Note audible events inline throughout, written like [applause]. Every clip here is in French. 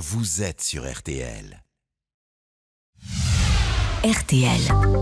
vous êtes sur RTL. RTL.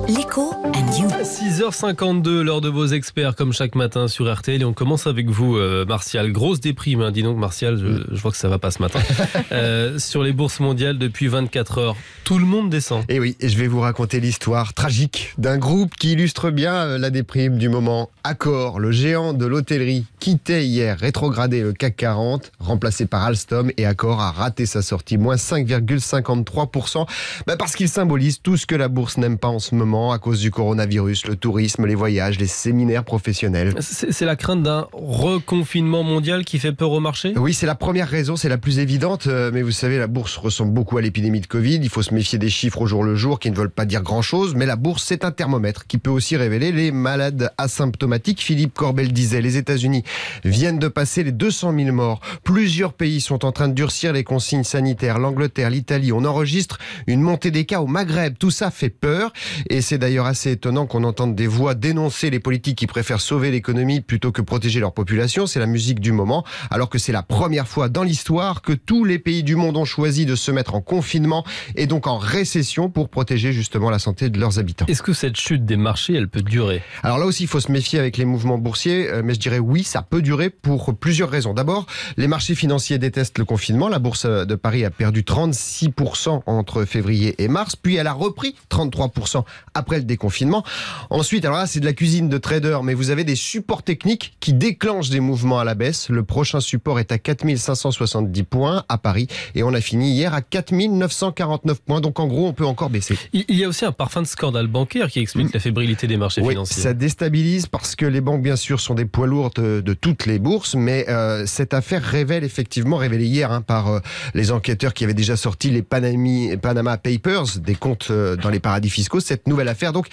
L'écho and you. 6h52, l'heure de vos experts, comme chaque matin sur RTL. Et on commence avec vous, euh, Martial. Grosse déprime, hein. dis donc, Martial, mm. je, vois que ça va pas ce matin. [laughs] Euh, sur les bourses mondiales depuis 24 heures, tout le monde descend. Eh et oui, je vais vous raconter l'histoire tragique d'un groupe qui illustre bien euh, la déprime du moment. Accor, le géant de l'hôtellerie, quittait hier rétrogradé le CAC 40, remplacé par Alstom, et Accor a raté sa sortie, moins 5,53%, bah, parce qu'il symbolise tout ce que la bourse n'aime pas en ce moment à cause du coronavirus, le tourisme, les voyages, les séminaires professionnels. C'est la crainte d'un reconfinement mondial qui fait peur au marché Oui, c'est la première raison, c'est la plus évidente, euh, mais vous savez, la bourse ressemble beaucoup à l'épidémie de Covid, il faut se méfier des chiffres au jour le jour qui ne veulent pas dire grand-chose, mais la bourse, c'est un thermomètre qui peut aussi révéler les malades asymptomatiques Philippe Corbel disait, les États-Unis viennent de passer les 200 000 morts. Plusieurs pays sont en train de durcir les consignes sanitaires. L'Angleterre, l'Italie, on enregistre une montée des cas au Maghreb. Tout ça fait peur. Et c'est d'ailleurs assez étonnant qu'on entende des voix dénoncer les politiques qui préfèrent sauver l'économie plutôt que protéger leur population. C'est la musique du moment. Alors que c'est la première fois dans l'histoire que tous les pays du monde ont choisi de se mettre en confinement et donc en récession pour protéger justement la santé de leurs habitants. Est-ce que cette chute des marchés, elle peut durer Alors là aussi, il faut se méfier les mouvements boursiers, euh, mais je dirais oui, ça peut durer pour plusieurs raisons. D'abord, les marchés financiers détestent le confinement. La bourse euh, de Paris a perdu 36% entre février et mars, puis elle a repris 33% après le déconfinement. Ensuite, alors là, c'est de la cuisine de traders, mais vous avez des supports techniques qui déclenchent des mouvements à la baisse. Le prochain support est à 4570 points à Paris et on a fini hier à 4949 points. Donc en gros, on peut encore baisser. Il y a aussi un parfum de scandale bancaire qui explique mm. la fébrilité des marchés oui, Ça déstabilise parce que les banques, bien sûr, sont des poids lourds de, toutes les bourses, mais euh, cette affaire révèle effectivement, révélée hier hein, par euh, les enquêteurs qui avaient déjà sorti les Panama Papers, des comptes euh, dans les paradis fiscaux, cette nouvelle affaire donc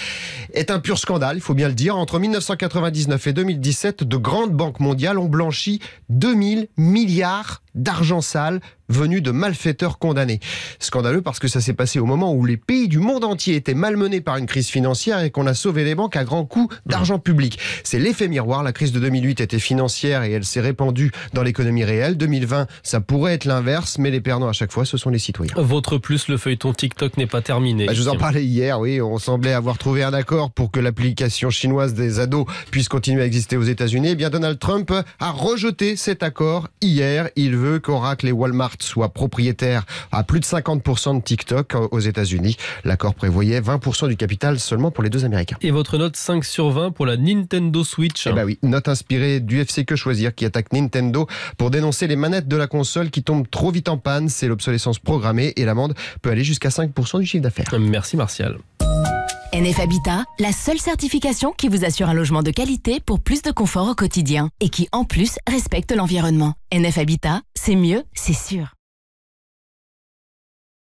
est un pur scandale, il faut bien le dire. Entre 1999 et 2017, de grandes banques mondiales ont blanchi 2000 milliards d'argent sale Venu de malfaiteurs condamnés. Scandaleux parce que ça s'est passé au moment où les pays du monde entier étaient malmenés par une crise financière et qu'on a sauvé les banques à grands coûts d'argent mmh. public. C'est l'effet miroir. La crise de 2008 était financière et elle s'est répandue dans l'économie réelle. 2020, ça pourrait être l'inverse, mais les perdants à chaque fois, ce sont les citoyens. Votre plus, le feuilleton TikTok n'est pas terminé. Bah, je vous en parlais hier, oui. On semblait avoir trouvé un accord pour que l'application chinoise des ados puisse continuer à exister aux États-Unis. Eh bien, Donald Trump a rejeté cet accord hier. Il veut qu'Oracle et Walmart soit propriétaire à plus de 50% de TikTok aux États-Unis. L'accord prévoyait 20% du capital seulement pour les deux Américains. Et votre note 5 sur 20 pour la Nintendo Switch Eh bah oui, note inspirée du FC Que Choisir qui attaque Nintendo pour dénoncer les manettes de la console qui tombent trop vite en panne. C'est l'obsolescence programmée et l'amende peut aller jusqu'à 5% du chiffre d'affaires. Merci Martial. NF Habitat, la seule certification qui vous assure un logement de qualité pour plus de confort au quotidien et qui en plus respecte l'environnement. NF Habitat, c'est mieux, c'est sûr.